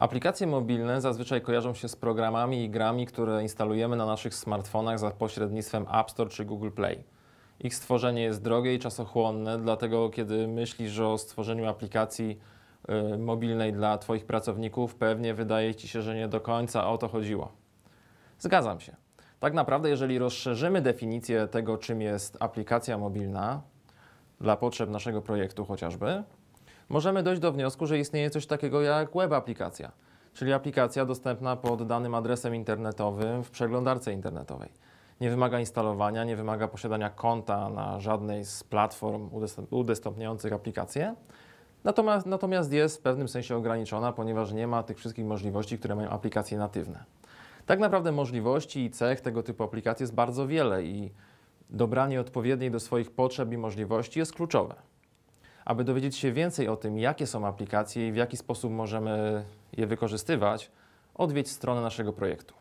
Aplikacje mobilne zazwyczaj kojarzą się z programami i grami, które instalujemy na naszych smartfonach za pośrednictwem App Store czy Google Play. Ich stworzenie jest drogie i czasochłonne, dlatego kiedy myślisz o stworzeniu aplikacji y, mobilnej dla Twoich pracowników, pewnie wydaje Ci się, że nie do końca o to chodziło. Zgadzam się. Tak naprawdę, jeżeli rozszerzymy definicję tego, czym jest aplikacja mobilna, dla potrzeb naszego projektu chociażby, możemy dojść do wniosku, że istnieje coś takiego jak web aplikacja, czyli aplikacja dostępna pod danym adresem internetowym w przeglądarce internetowej. Nie wymaga instalowania, nie wymaga posiadania konta na żadnej z platform udostępniających aplikację. Natomiast, natomiast jest w pewnym sensie ograniczona, ponieważ nie ma tych wszystkich możliwości, które mają aplikacje natywne. Tak naprawdę możliwości i cech tego typu aplikacji jest bardzo wiele i dobranie odpowiedniej do swoich potrzeb i możliwości jest kluczowe. Aby dowiedzieć się więcej o tym, jakie są aplikacje i w jaki sposób możemy je wykorzystywać, odwiedź stronę naszego projektu.